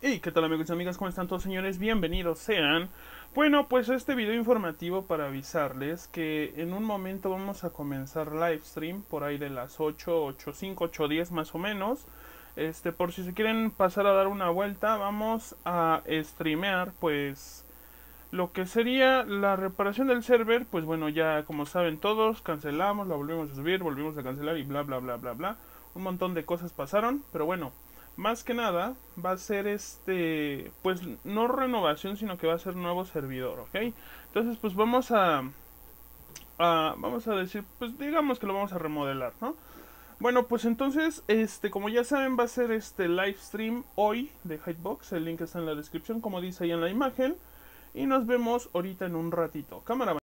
Y ¿qué tal amigos y amigas? ¿Cómo están todos señores? Bienvenidos sean. Bueno, pues este video informativo para avisarles que en un momento vamos a comenzar live stream por ahí de las 8, 8, 5, 8, 10 más o menos. Este, por si se quieren pasar a dar una vuelta, vamos a streamear pues lo que sería la reparación del server. Pues bueno, ya como saben todos, cancelamos, la volvimos a subir, volvimos a cancelar y bla bla bla bla bla. Un montón de cosas pasaron, pero bueno, más que nada va a ser este, pues no renovación, sino que va a ser nuevo servidor, ¿ok? Entonces, pues vamos a, vamos a decir, pues digamos que lo vamos a remodelar, ¿no? Bueno, pues entonces, este, como ya saben, va a ser este live stream hoy de Hitebox. El link está en la descripción, como dice ahí en la imagen. Y nos vemos ahorita en un ratito. Cámara.